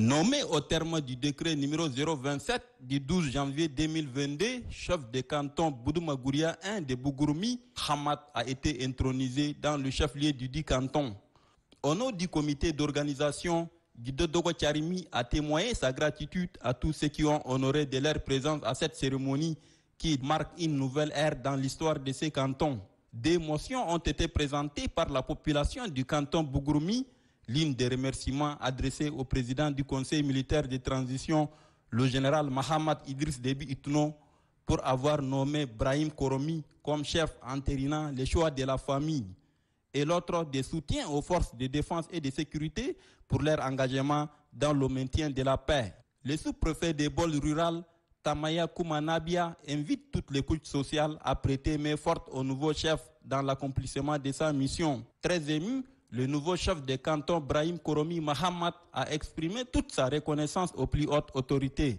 nommé au terme du décret numéro 027 du 12 janvier 2022, chef de canton Magouria 1 de Bougourmi, Hamad a été intronisé dans le chef-lieu du dit canton. Au nom du comité d'organisation, Guido Dogo a témoigné sa gratitude à tous ceux qui ont honoré de leur présence à cette cérémonie qui marque une nouvelle ère dans l'histoire de ces cantons. Des motions ont été présentées par la population du canton Bougourmi Ligne de remerciements adressés au président du Conseil militaire de transition, le général Mohamed Idriss Déby Itno, pour avoir nommé Brahim Koromi comme chef entérinant les choix de la famille et l'autre des soutiens aux forces de défense et de sécurité pour leur engagement dans le maintien de la paix. Le sous-préfet des bols rural, Tamaya Koumanabia, invite toutes les couches sociales à prêter main forte au nouveau chef dans l'accomplissement de sa mission. Très ému, le nouveau chef de canton, Brahim Koromi Mahamat a exprimé toute sa reconnaissance aux plus hautes autorités.